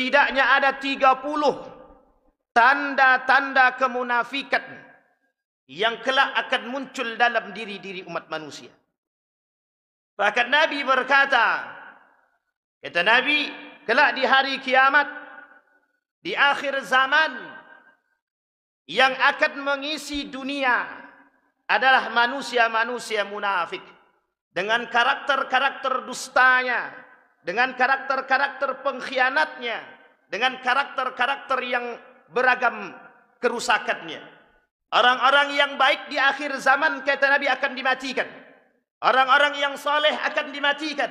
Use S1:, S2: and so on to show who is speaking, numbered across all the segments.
S1: setidaknya ada 30 tanda-tanda kemunafikan yang kelak akan muncul dalam diri-diri umat manusia. Bahkan Nabi berkata, kata Nabi, kelak di hari kiamat, di akhir zaman, yang akan mengisi dunia adalah manusia-manusia munafik. Dengan karakter-karakter dustanya, dengan karakter-karakter pengkhianatnya, dengan karakter-karakter yang beragam kerusakannya. Orang-orang yang baik di akhir zaman kata Nabi akan dimatikan. Orang-orang yang soleh akan dimatikan.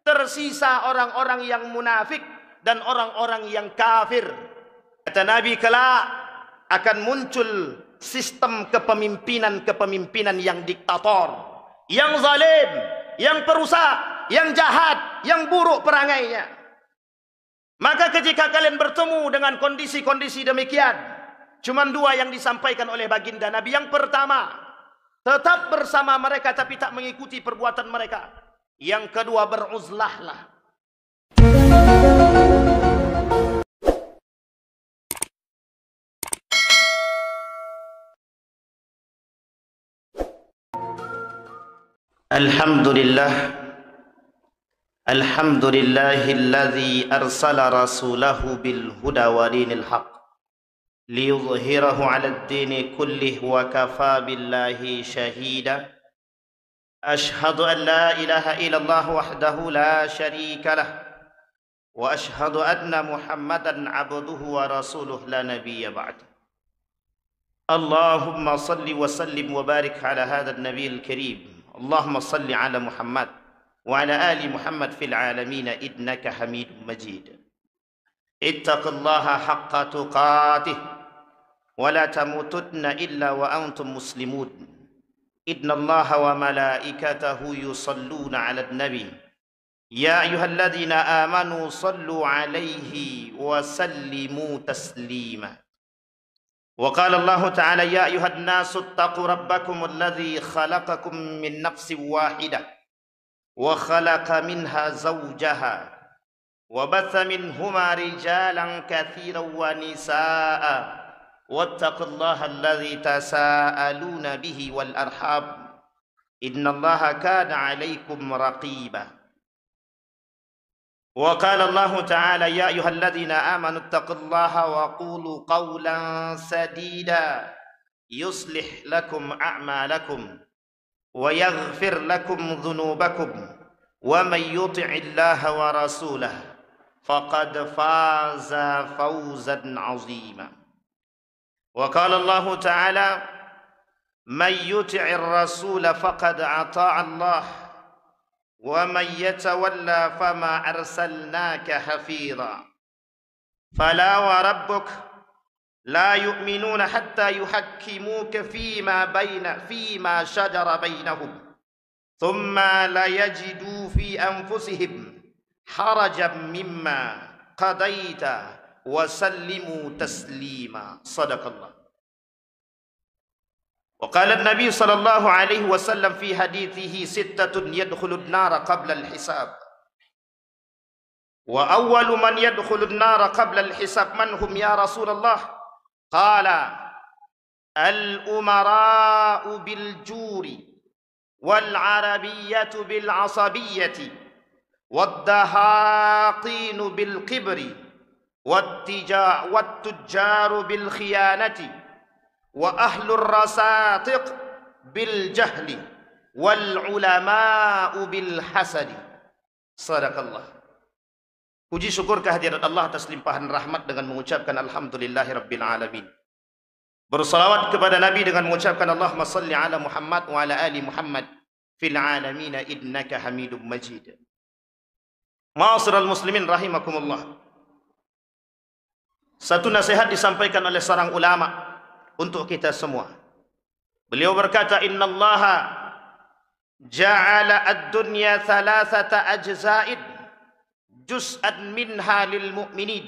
S1: Tersisa orang-orang yang munafik dan orang-orang yang kafir. Kata Nabi kala akan muncul sistem kepemimpinan-kepemimpinan yang diktator, yang zalim, yang perusak, yang jahat, yang buruk perangainya. Maka ketika kalian bertemu dengan kondisi-kondisi demikian, cuma dua yang disampaikan oleh baginda Nabi. Yang pertama, tetap bersama mereka tapi tak mengikuti perbuatan mereka. Yang kedua, beruzlahlah. Alhamdulillah. الحمد لله الذي أرسل رسوله بالهدى ودين الحق ليظهره على الدين كله وكفى بالله شهيدا أشهد أن لا إله إلا الله وحده لا شريك له وأشهد أن محمدا عبده ورسوله لا نبي بعده اللهم صل وسلم وبارك على هذا النبي الكريم اللهم صل على محمد وعلى آل محمد في العالمين إنك حميد مجيد اتق الله حق تقاته ولا تموتن إلا وأنتم مسلمون إن الله وملائكته يصلون على النبي يا أيها الذين آمنوا صلوا عليه وسلموا تسليما وقال الله تعالى يا أيها الناس اتقوا ربكم الذي خلقكم من نفس واحده وخلق منها زوجها وبث منهما رجالا كثيرا ونساء واتقوا الله الذي تساءلون به والارحام ان الله كان عليكم رقيبا وقال الله تعالى يا ايها الذين امنوا اتقوا الله وقولوا قولا سديدا يصلح لكم اعمالكم ويغفر لكم ذنوبكم ومن يطع الله ورسوله فقد فاز فوزا عظيما وقال الله تعالى من يطع الرسول فقد اطاع الله ومن يتولى فما ارسلناك حفيظا فلا وربك لا يؤمنون حتى يحكموك فيما بين فيما شجر بينهم ثم لا يجدوا في أنفسهم حرجا مما قضيت وسلموا تسليما صدق الله وقال النبي صلى الله عليه وسلم في حديثه ستة يدخل النار قبل الحساب وأول من يدخل النار قبل الحساب من هم يا رسول الله؟ قال الأمراء بالجور والعربية بالعصبية والدهاقين بالكبر والتجار بالخيانة وأهل الرساطق بالجهل والعلماء بالحسد صدق الله Puji syukur kehadirat Allah atas limpahan rahmat dengan mengucapkan Alhamdulillahirrabbilalamin. Bersalawat kepada Nabi dengan mengucapkan Allahumma salli ala Muhammad wa ala ali Muhammad fil alamina idnaka hamidun majid. Ma'asir al-Muslimin rahimakumullah. Satu nasihat disampaikan oleh seorang ulama untuk kita semua. Beliau berkata, Inna allaha ja'ala ad-dunya thalathata ajza'id. جزءا منها للمؤمنين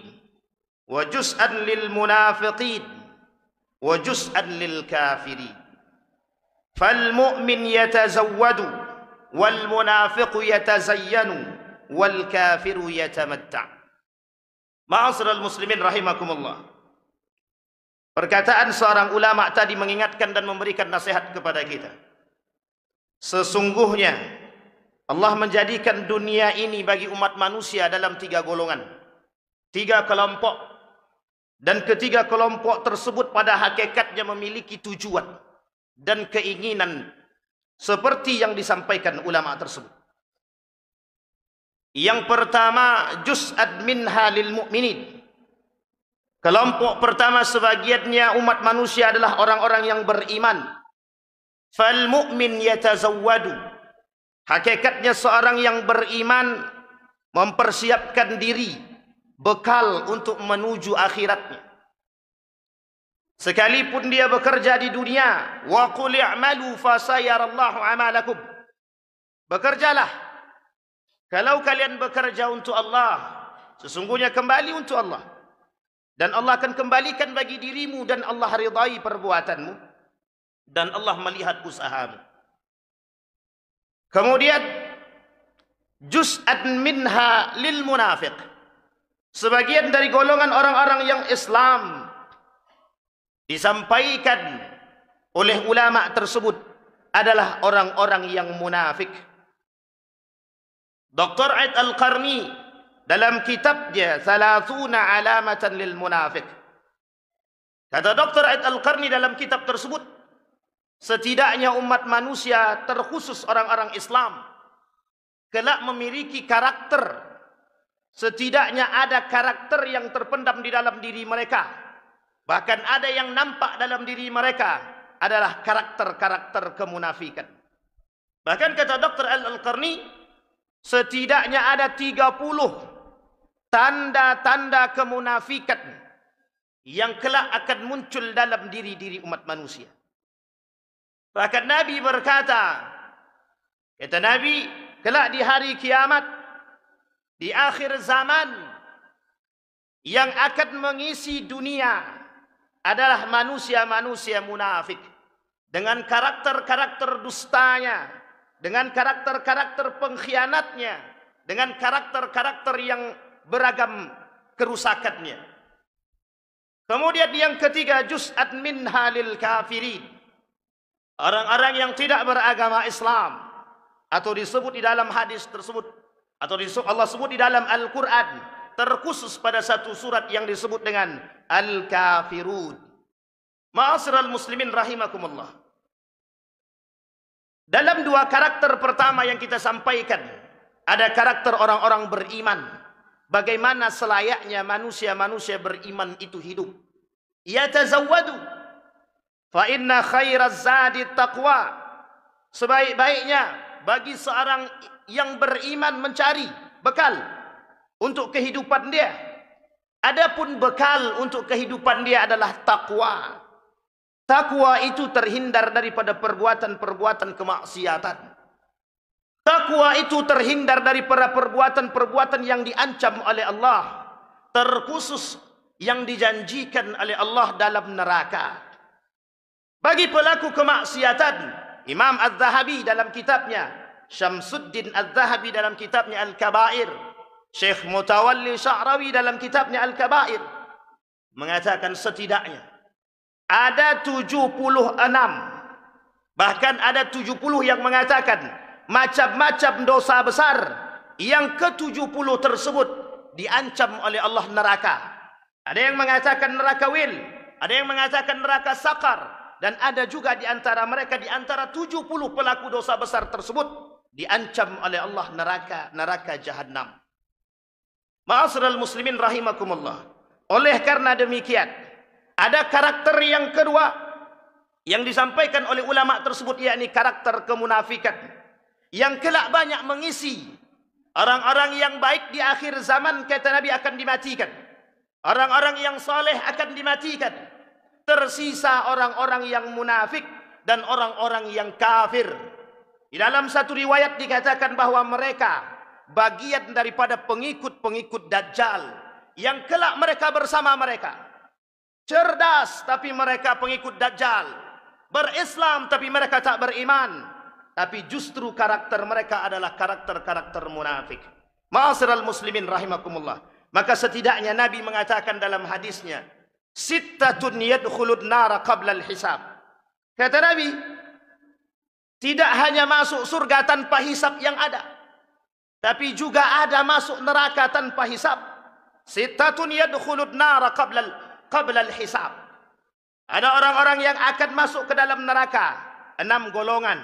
S1: وجزءا للمنافقين وجزءا للكافرين فالمؤمن يتزود والمنافق يتزين والكافر يتمتع معاصر المسلمين رحمكم الله Perkataan seorang ulama tadi mengingatkan dan memberikan nasihat kepada kita. Sesungguhnya Allah menjadikan dunia ini bagi umat manusia dalam tiga golongan. Tiga kelompok. Dan ketiga kelompok tersebut pada hakikatnya memiliki tujuan dan keinginan seperti yang disampaikan ulama tersebut. Yang pertama, juz admin halil mukminin. Kelompok pertama sebagiannya umat manusia adalah orang-orang yang beriman. Fal mukmin yatazawwadu. Hakikatnya seorang yang beriman mempersiapkan diri bekal untuk menuju akhiratnya. Sekalipun dia bekerja di dunia, wa qul i'malu fa sayarallahu amalakum. Bekerjalah. Kalau kalian bekerja untuk Allah, sesungguhnya kembali untuk Allah. Dan Allah akan kembalikan bagi dirimu dan Allah ridai perbuatanmu dan Allah melihat usahamu. Kemudian juz minha lil munafik. Sebagian dari golongan orang-orang yang Islam disampaikan oleh ulama tersebut adalah orang-orang yang munafik. Dr. Ait Al-Qarni dalam kitab kitabnya Salatuna Alamatan lil Munafik. Kata Dr. Ait Al-Qarni dalam kitab tersebut setidaknya umat manusia terkhusus orang-orang Islam kelak memiliki karakter setidaknya ada karakter yang terpendam di dalam diri mereka bahkan ada yang nampak dalam diri mereka adalah karakter-karakter kemunafikan bahkan kata Dr. Al-Qarni setidaknya ada 30 tanda-tanda kemunafikan yang kelak akan muncul dalam diri-diri umat manusia. Bahkan Nabi berkata, kata Nabi, kelak di hari kiamat, di akhir zaman, yang akan mengisi dunia adalah manusia-manusia munafik. Dengan karakter-karakter dustanya, dengan karakter-karakter pengkhianatnya, dengan karakter-karakter yang beragam kerusakannya. Kemudian yang ketiga, juz'at minha lil kafirin orang-orang yang tidak beragama Islam atau disebut di dalam hadis tersebut atau disebut Allah sebut di dalam Al-Qur'an terkhusus pada satu surat yang disebut dengan Al-Kafirun. Ma'asral muslimin rahimakumullah. Dalam dua karakter pertama yang kita sampaikan, ada karakter orang-orang beriman. Bagaimana selayaknya manusia-manusia beriman itu hidup? Yatazawwadu Fa inna khairaz zadi taqwa. Sebaik-baiknya bagi seorang yang beriman mencari bekal untuk kehidupan dia. Adapun bekal untuk kehidupan dia adalah takwa. Takwa itu terhindar daripada perbuatan-perbuatan kemaksiatan. Takwa itu terhindar daripada perbuatan-perbuatan yang diancam oleh Allah, terkhusus yang dijanjikan oleh Allah dalam neraka bagi pelaku kemaksiatan Imam Az-Zahabi dalam kitabnya Syamsuddin Az-Zahabi dalam kitabnya Al-Kabair Syekh Mutawalli Sya'rawi dalam kitabnya Al-Kabair mengatakan setidaknya ada 76 bahkan ada 70 yang mengatakan macam-macam dosa besar yang ke-70 tersebut diancam oleh Allah neraka ada yang mengatakan neraka wil ada yang mengatakan neraka sakar dan ada juga di antara mereka, di antara 70 pelaku dosa besar tersebut, diancam oleh Allah neraka, neraka jahannam. Ma'asral muslimin rahimakumullah. Oleh karena demikian, ada karakter yang kedua, yang disampaikan oleh ulama tersebut, iaitu karakter kemunafikan. Yang kelak banyak mengisi orang-orang yang baik di akhir zaman, kata Nabi akan dimatikan. Orang-orang yang saleh akan dimatikan tersisa orang-orang yang munafik dan orang-orang yang kafir. Di dalam satu riwayat dikatakan bahawa mereka bagian daripada pengikut-pengikut Dajjal yang kelak mereka bersama mereka. Cerdas tapi mereka pengikut Dajjal. Berislam tapi mereka tak beriman. Tapi justru karakter mereka adalah karakter-karakter munafik. Ma'asir al-muslimin rahimakumullah. Maka setidaknya Nabi mengatakan dalam hadisnya sittatun yadkhulun nara qabla al-hisab. Kata Nabi, tidak hanya masuk surga tanpa hisab yang ada, tapi juga ada masuk neraka tanpa hisab. Sittatun yadkhulun nara qabla qabla al-hisab. Ada orang-orang yang akan masuk ke dalam neraka enam golongan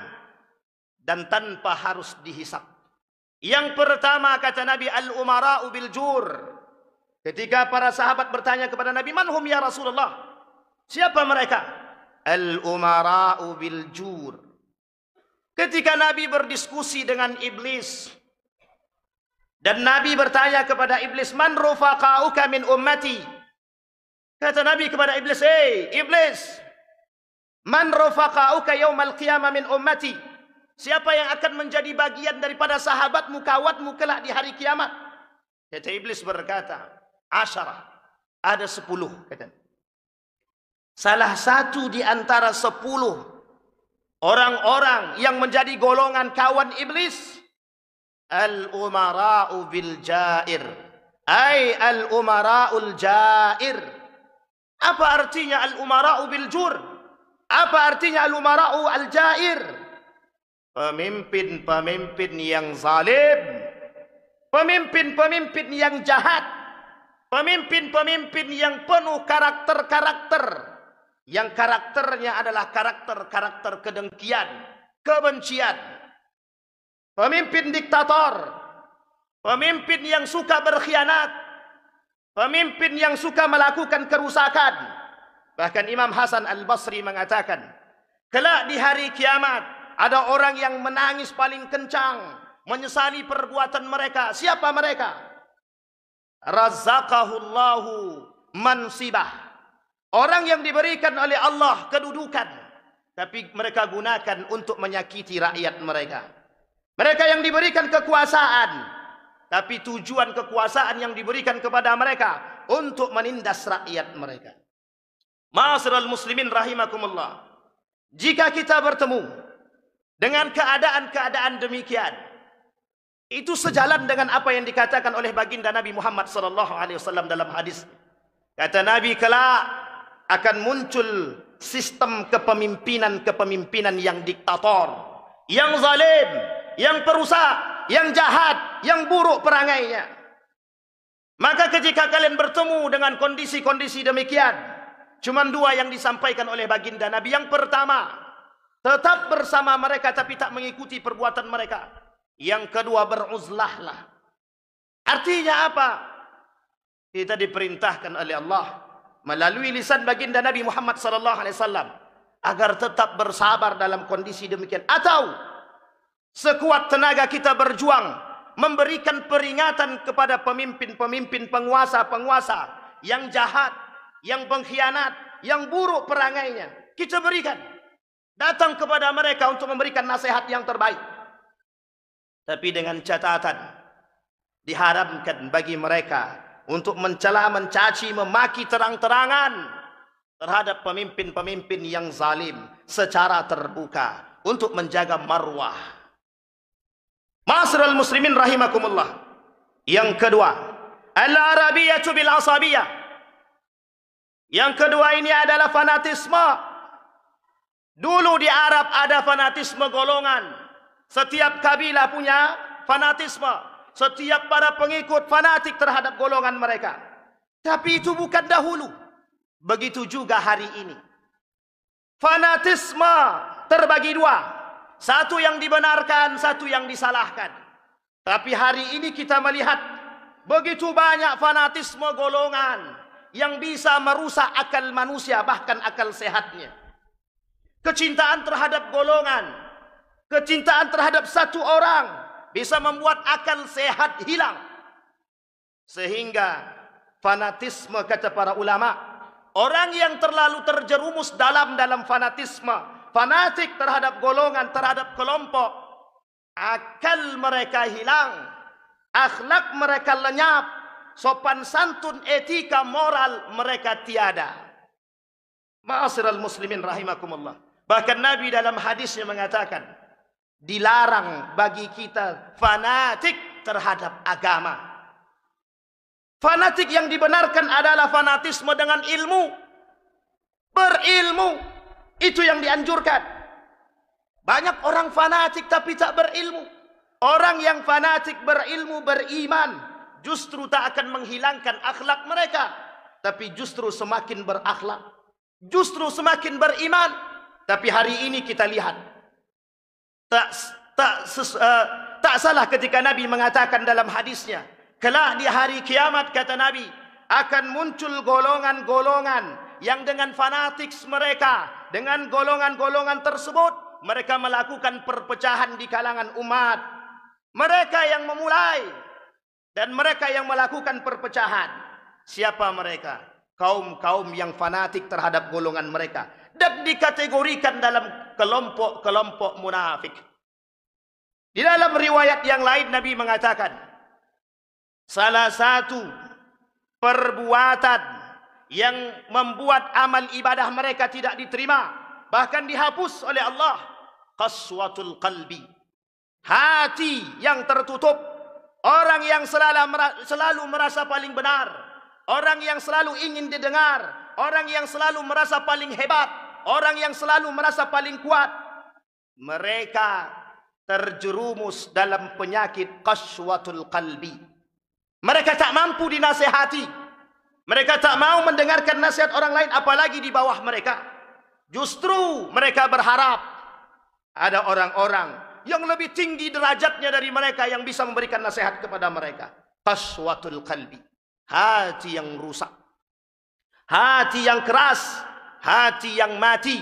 S1: dan tanpa harus dihisap. Yang pertama kata Nabi al-umara bil jur. Ketika para sahabat bertanya kepada Nabi, "Manhum ya Rasulullah?" Siapa mereka? Al-umara'u bil jur. Ketika Nabi berdiskusi dengan iblis dan Nabi bertanya kepada iblis, "Man rufaqauka min ummati?" Kata Nabi kepada iblis, "Hei, iblis, man rufaqauka yaumal qiyamah min ummati?" Siapa yang akan menjadi bagian daripada sahabatmu kawatmu kelak di hari kiamat? Kata iblis berkata, Asyara. Ada sepuluh. Kata. Salah satu di antara sepuluh orang-orang yang menjadi golongan kawan iblis. Al-umara'u bil-jair. Ay al-umara'u jair Apa artinya al-umara'u bil-jur? Apa artinya al-umara'u al-jair? Pemimpin-pemimpin yang zalim. Pemimpin-pemimpin yang jahat pemimpin-pemimpin yang penuh karakter-karakter yang karakternya adalah karakter-karakter kedengkian, kebencian. Pemimpin diktator, pemimpin yang suka berkhianat, pemimpin yang suka melakukan kerusakan. Bahkan Imam Hasan Al-Basri mengatakan, kelak di hari kiamat ada orang yang menangis paling kencang, menyesali perbuatan mereka. Siapa mereka? Mereka razaqahullahu mansibah. Orang yang diberikan oleh Allah kedudukan. Tapi mereka gunakan untuk menyakiti rakyat mereka. Mereka yang diberikan kekuasaan. Tapi tujuan kekuasaan yang diberikan kepada mereka. Untuk menindas rakyat mereka. Ma'asirul muslimin rahimakumullah. Jika kita bertemu dengan keadaan-keadaan demikian. Itu sejalan dengan apa yang dikatakan oleh baginda Nabi Muhammad sallallahu alaihi wasallam dalam hadis. Kata Nabi kala akan muncul sistem kepemimpinan-kepemimpinan yang diktator, yang zalim, yang perusak, yang jahat, yang buruk perangainya. Maka ketika kalian bertemu dengan kondisi-kondisi demikian, cuma dua yang disampaikan oleh baginda Nabi. Yang pertama, tetap bersama mereka tapi tak mengikuti perbuatan mereka. Yang kedua beruzlahlah. Artinya apa? Kita diperintahkan oleh Allah melalui lisan baginda Nabi Muhammad sallallahu alaihi wasallam agar tetap bersabar dalam kondisi demikian atau sekuat tenaga kita berjuang memberikan peringatan kepada pemimpin-pemimpin penguasa-penguasa yang jahat, yang pengkhianat, yang buruk perangainya. Kita berikan datang kepada mereka untuk memberikan nasihat yang terbaik tapi dengan catatan diharamkan bagi mereka untuk mencela, mencaci, memaki terang-terangan terhadap pemimpin-pemimpin yang zalim secara terbuka untuk menjaga marwah. Masrul muslimin rahimakumullah. Yang kedua, al-arabiyatu bil asabiyah. Yang kedua ini adalah fanatisme. Dulu di Arab ada fanatisme golongan, Setiap kabilah punya fanatisme. Setiap para pengikut fanatik terhadap golongan mereka. Tapi itu bukan dahulu. Begitu juga hari ini. Fanatisme terbagi dua. Satu yang dibenarkan, satu yang disalahkan. Tapi hari ini kita melihat begitu banyak fanatisme golongan yang bisa merusak akal manusia bahkan akal sehatnya. Kecintaan terhadap golongan Kecintaan terhadap satu orang bisa membuat akal sehat hilang. Sehingga fanatisme kata para ulama, orang yang terlalu terjerumus dalam dalam fanatisme, fanatik terhadap golongan, terhadap kelompok, akal mereka hilang, akhlak mereka lenyap, sopan santun, etika, moral mereka tiada. Ma'asiral muslimin rahimakumullah. Bahkan Nabi dalam hadisnya mengatakan, dilarang bagi kita fanatik terhadap agama. Fanatik yang dibenarkan adalah fanatisme dengan ilmu. Berilmu. Itu yang dianjurkan. Banyak orang fanatik tapi tak berilmu. Orang yang fanatik berilmu, beriman. Justru tak akan menghilangkan akhlak mereka. Tapi justru semakin berakhlak. Justru semakin beriman. Tapi hari ini kita lihat. tak tak ses, uh, tak salah ketika nabi mengatakan dalam hadisnya kelak di hari kiamat kata nabi akan muncul golongan-golongan yang dengan fanatiks mereka dengan golongan-golongan tersebut mereka melakukan perpecahan di kalangan umat mereka yang memulai dan mereka yang melakukan perpecahan siapa mereka kaum-kaum yang fanatik terhadap golongan mereka dan dikategorikan dalam kelompok-kelompok munafik. Di dalam riwayat yang lain Nabi mengatakan salah satu perbuatan yang membuat amal ibadah mereka tidak diterima bahkan dihapus oleh Allah qaswatul qalbi hati yang tertutup orang yang selalu selalu merasa paling benar orang yang selalu ingin didengar orang yang selalu merasa paling hebat orang yang selalu merasa paling kuat mereka terjerumus dalam penyakit qaswatul qalbi mereka tak mampu dinasihati mereka tak mau mendengarkan nasihat orang lain apalagi di bawah mereka justru mereka berharap ada orang-orang yang lebih tinggi derajatnya dari mereka yang bisa memberikan nasihat kepada mereka qaswatul qalbi hati yang rusak hati yang keras hati yang mati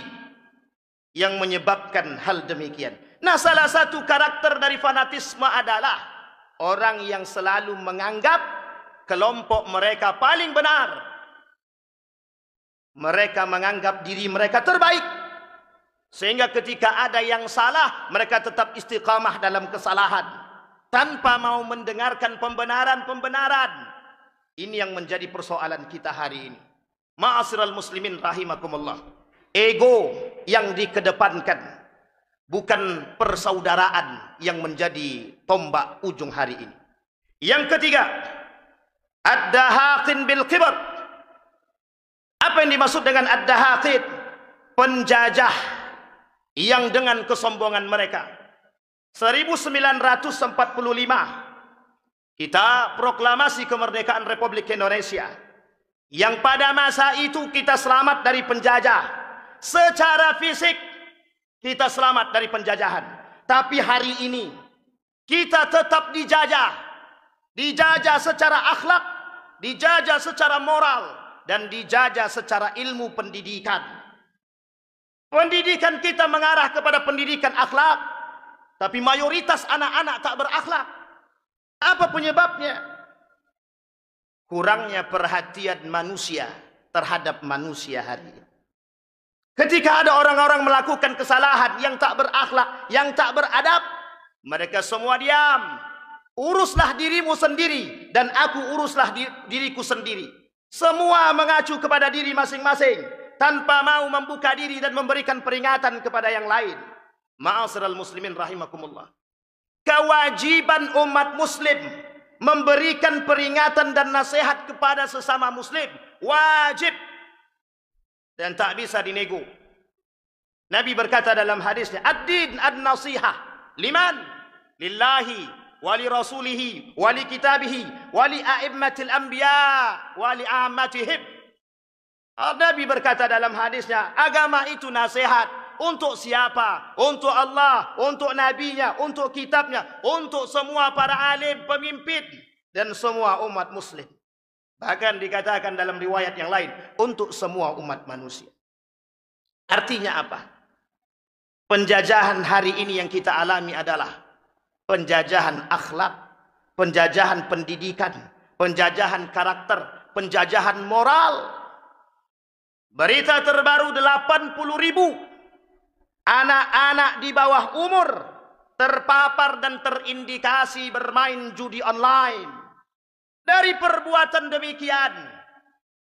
S1: yang menyebabkan hal demikian. Nah, salah satu karakter dari fanatisme adalah orang yang selalu menganggap kelompok mereka paling benar. Mereka menganggap diri mereka terbaik. Sehingga ketika ada yang salah, mereka tetap istiqamah dalam kesalahan tanpa mau mendengarkan pembenaran-pembenaran. Ini yang menjadi persoalan kita hari ini. Ma'asiral muslimin rahimakumullah. Ego yang dikedepankan. Bukan persaudaraan yang menjadi tombak ujung hari ini. Yang ketiga. Ad-dahaqin bil-kibar. Apa yang dimaksud dengan ad-dahaqin? Penjajah yang dengan kesombongan mereka. 1945 kita proklamasi kemerdekaan Republik Indonesia yang pada masa itu kita selamat dari penjajah secara fisik kita selamat dari penjajahan tapi hari ini kita tetap dijajah dijajah secara akhlak dijajah secara moral dan dijajah secara ilmu pendidikan pendidikan kita mengarah kepada pendidikan akhlak tapi mayoritas anak-anak tak berakhlak apa penyebabnya kurangnya perhatian manusia terhadap manusia hari ini. Ketika ada orang-orang melakukan kesalahan yang tak berakhlak, yang tak beradab, mereka semua diam. Uruslah dirimu sendiri dan aku uruslah diriku sendiri. Semua mengacu kepada diri masing-masing tanpa mau membuka diri dan memberikan peringatan kepada yang lain. Ma'asyiral muslimin rahimakumullah. Kewajiban umat muslim memberikan peringatan dan nasihat kepada sesama muslim wajib dan tak bisa dinego Nabi berkata dalam hadisnya ad-din ad-nasiha liman lillahi wali rasulihi wali kitabihi wali a'immatil anbiya wali amatihim ah, Nabi berkata dalam hadisnya agama itu nasihat untuk siapa? Untuk Allah, untuk nabinya, untuk kitabnya, untuk semua para alim pemimpin dan semua umat muslim. Bahkan dikatakan dalam riwayat yang lain, untuk semua umat manusia. Artinya apa? Penjajahan hari ini yang kita alami adalah penjajahan akhlak, penjajahan pendidikan, penjajahan karakter, penjajahan moral. Berita terbaru 80 ribu anak-anak di bawah umur terpapar dan terindikasi bermain judi online. Dari perbuatan demikian,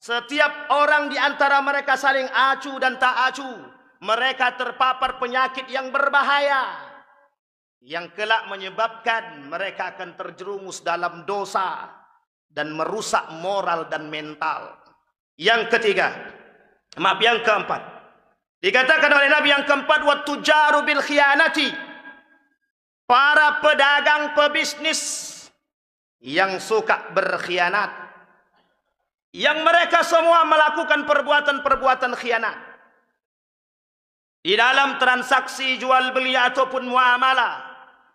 S1: setiap orang di antara mereka saling acu dan tak acu, mereka terpapar penyakit yang berbahaya yang kelak menyebabkan mereka akan terjerumus dalam dosa dan merusak moral dan mental. Yang ketiga, maaf yang keempat, Dikatakan oleh Nabi yang keempat waktu tujaru bil khianati. Para pedagang pebisnis yang suka berkhianat. Yang mereka semua melakukan perbuatan-perbuatan khianat. Di dalam transaksi jual beli ataupun muamalah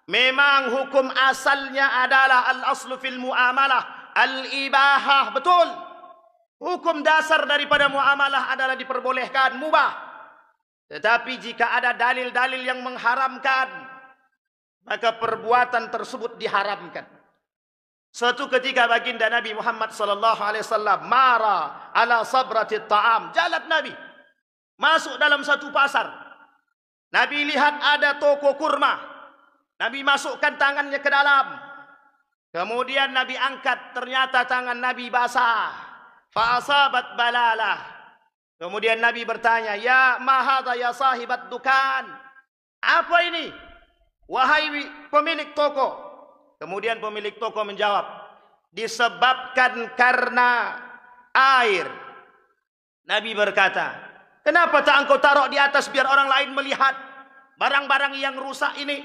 S1: memang hukum asalnya adalah al-aslu fil muamalah al-ibahah betul. Hukum dasar daripada muamalah adalah diperbolehkan mubah. Tetapi jika ada dalil-dalil yang mengharamkan, maka perbuatan tersebut diharamkan. Suatu ketika baginda Nabi Muhammad sallallahu alaihi wasallam marah ala sabrati ta'am. Jalat Nabi masuk dalam satu pasar. Nabi lihat ada toko kurma. Nabi masukkan tangannya ke dalam. Kemudian Nabi angkat ternyata tangan Nabi basah. Fa asabat balalah. Kemudian Nabi bertanya, Ya mahada ya sahibat dukan. Apa ini? Wahai pemilik toko. Kemudian pemilik toko menjawab, Disebabkan karena air. Nabi berkata, Kenapa tak engkau taruh di atas biar orang lain melihat barang-barang yang rusak ini?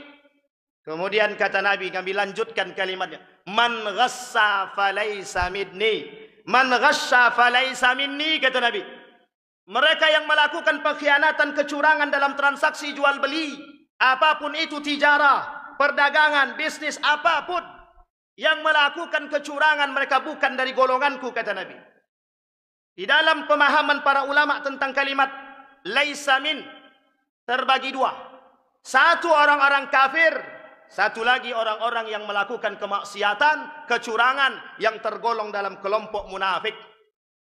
S1: Kemudian kata Nabi, kami lanjutkan kalimatnya. Man ghassa falaysa minni. Man ghassa falaysa minni, kata Nabi. Mereka yang melakukan pengkhianatan kecurangan dalam transaksi jual beli. Apapun itu tijarah, perdagangan, bisnis, apapun. Yang melakukan kecurangan mereka bukan dari golonganku, kata Nabi. Di dalam pemahaman para ulama tentang kalimat Laisa min terbagi dua. Satu orang-orang kafir, satu lagi orang-orang yang melakukan kemaksiatan, kecurangan yang tergolong dalam kelompok munafik.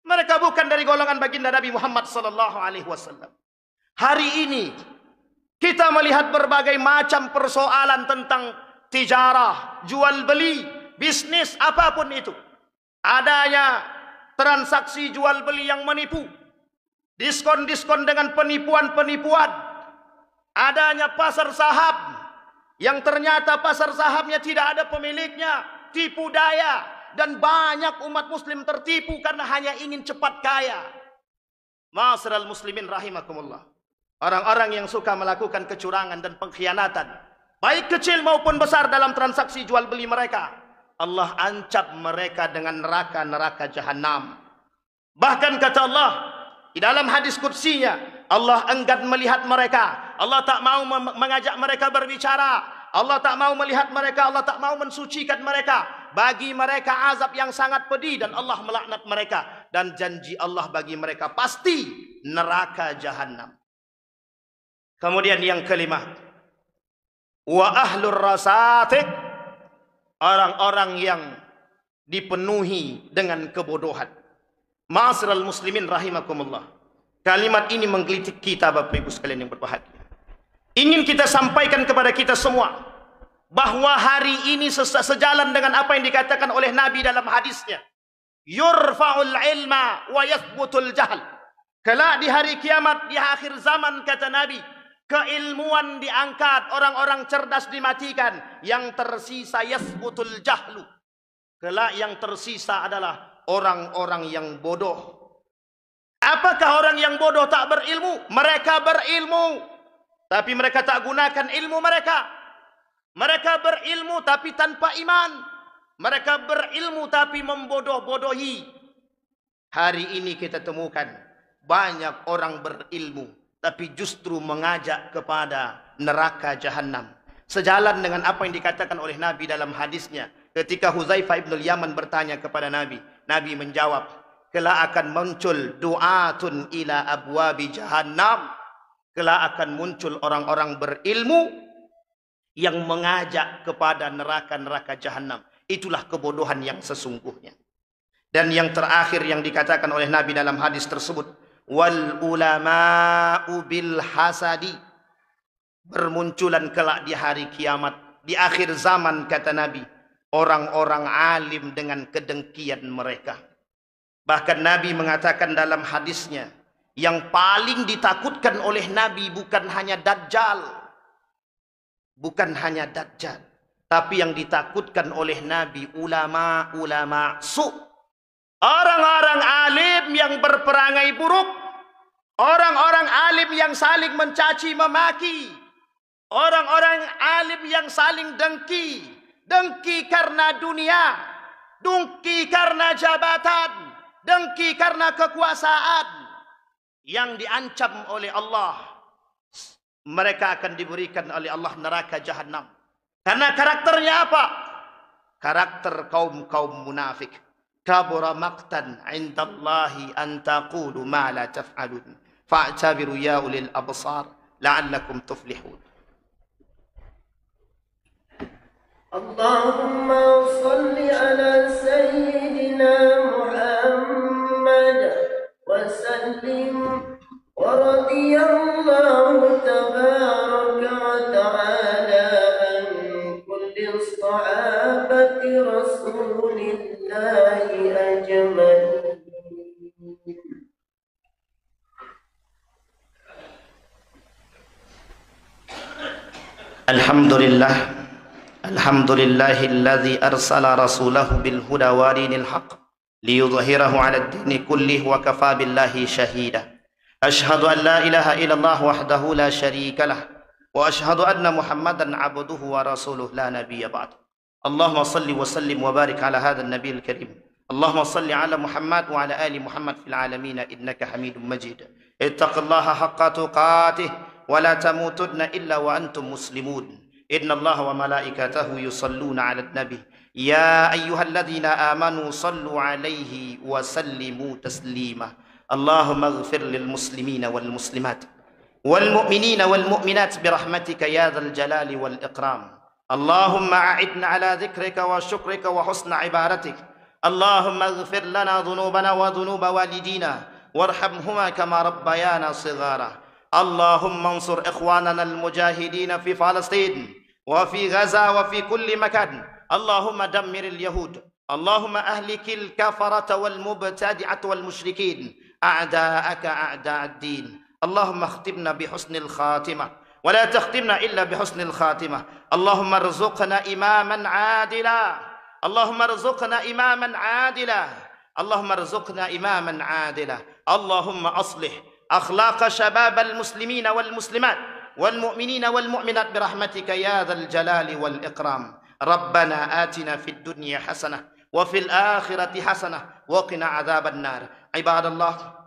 S1: Mereka bukan dari golongan baginda Nabi Muhammad sallallahu alaihi wasallam. Hari ini kita melihat berbagai macam persoalan tentang tijarah, jual beli, bisnis apapun itu. Adanya transaksi jual beli yang menipu. Diskon-diskon dengan penipuan-penipuan. Adanya pasar saham yang ternyata pasar sahamnya tidak ada pemiliknya, tipu daya, dan banyak umat muslim tertipu karena hanya ingin cepat kaya. Ma'asral muslimin rahimakumullah. Orang-orang yang suka melakukan kecurangan dan pengkhianatan. Baik kecil maupun besar dalam transaksi jual beli mereka. Allah ancap mereka dengan neraka-neraka jahannam. Bahkan kata Allah, di dalam hadis kursinya, Allah enggan melihat mereka. Allah tak mau mengajak mereka berbicara. Allah tak mau melihat mereka. Allah tak mau mensucikan mereka bagi mereka azab yang sangat pedih dan Allah melaknat mereka dan janji Allah bagi mereka pasti neraka jahanam. Kemudian yang kelima, wa ahlur rasatik orang-orang yang dipenuhi dengan kebodohan. Ma'asral muslimin rahimakumullah. Kalimat ini menggelitik kita Bapak Ibu sekalian yang berbahagia. Ingin kita sampaikan kepada kita semua bahwa hari ini sejalan dengan apa yang dikatakan oleh Nabi dalam hadisnya. Yurfa'ul ilma wa yathbutul jahl. Kelak di hari kiamat di akhir zaman kata Nabi, keilmuan diangkat, orang-orang cerdas dimatikan, yang tersisa yathbutul jahlu. Kelak yang tersisa adalah orang-orang yang bodoh. Apakah orang yang bodoh tak berilmu? Mereka berilmu. Tapi mereka tak gunakan ilmu mereka. Mereka berilmu tapi tanpa iman. Mereka berilmu tapi membodoh-bodohi. Hari ini kita temukan banyak orang berilmu tapi justru mengajak kepada neraka jahanam. Sejalan dengan apa yang dikatakan oleh Nabi dalam hadisnya ketika Huzaifah bin Yaman bertanya kepada Nabi, Nabi menjawab, "Kelak akan muncul du'atun ila abwabi jahannam." Kelak akan muncul orang-orang berilmu yang mengajak kepada neraka-neraka jahanam. Itulah kebodohan yang sesungguhnya. Dan yang terakhir yang dikatakan oleh Nabi dalam hadis tersebut, wal ulama bil hasadi bermunculan kelak di hari kiamat, di akhir zaman kata Nabi, orang-orang alim dengan kedengkian mereka. Bahkan Nabi mengatakan dalam hadisnya, yang paling ditakutkan oleh Nabi bukan hanya Dajjal, bukan hanya dajjal tapi yang ditakutkan oleh nabi ulama-ulama su orang-orang alim yang berperangai buruk orang-orang alim yang saling mencaci memaki orang-orang alim yang saling dengki dengki karena dunia dengki karena jabatan dengki karena kekuasaan yang diancam oleh Allah mereka akan diberikan oleh Allah neraka jahanam. Karena karakternya apa? Karakter kaum-kaum munafik. Kabura maqtan indallahi an taqulu ma la taf'alun. Fa'tabiru ya ulil absar la'allakum tuflihun. اللهم صل على سيدنا محمد وسلم ورضي الله تبارك وتعالى عن كل الصحابة رسول الله أجمعين الحمد لله الحمد لله الذي أرسل رسوله بالهدى ودين الحق ليظهره على الدين كله وكفى بالله شهيدا أشهد أن لا إله إلا الله وحده لا شريك له وأشهد أن محمدا عبده ورسوله لا نبي بعد اللهم صل وسلم وبارك على هذا النبي الكريم اللهم صل على محمد وعلى آل محمد في العالمين إنك حميد مجيد اتق الله حق تقاته ولا تموتن إلا وأنتم مسلمون إن الله وملائكته يصلون على النبي يا أيها الذين آمنوا صلوا عليه وسلموا تسليما اللهم اغفر للمسلمين والمسلمات
S2: والمؤمنين والمؤمنات
S1: برحمتك يا ذا الجلال والإكرام اللهم أعدنا على ذكرك وشكرك وحسن عبارتك اللهم اغفر لنا ذنوبنا وذنوب والدينا وارحمهما كما ربيانا صغارا اللهم انصر إخواننا المجاهدين في فلسطين وفي غزة وفي كل مكان اللهم دمر اليهود اللهم أهلك الكفرة والمبتدعة والمشركين أعداءك أعداء الدين اللهم اختمنا بحسن الخاتمة ولا تختمنا إلا بحسن الخاتمة اللهم ارزقنا إماما عادلا اللهم ارزقنا إماما عادلا اللهم ارزقنا إماما عادلا اللهم أصلح أخلاق شباب المسلمين والمسلمات والمؤمنين والمؤمنات برحمتك يا ذا الجلال والإكرام ربنا آتنا في الدنيا حسنة وفي الآخرة حسنة وقنا عذاب النار عباد الله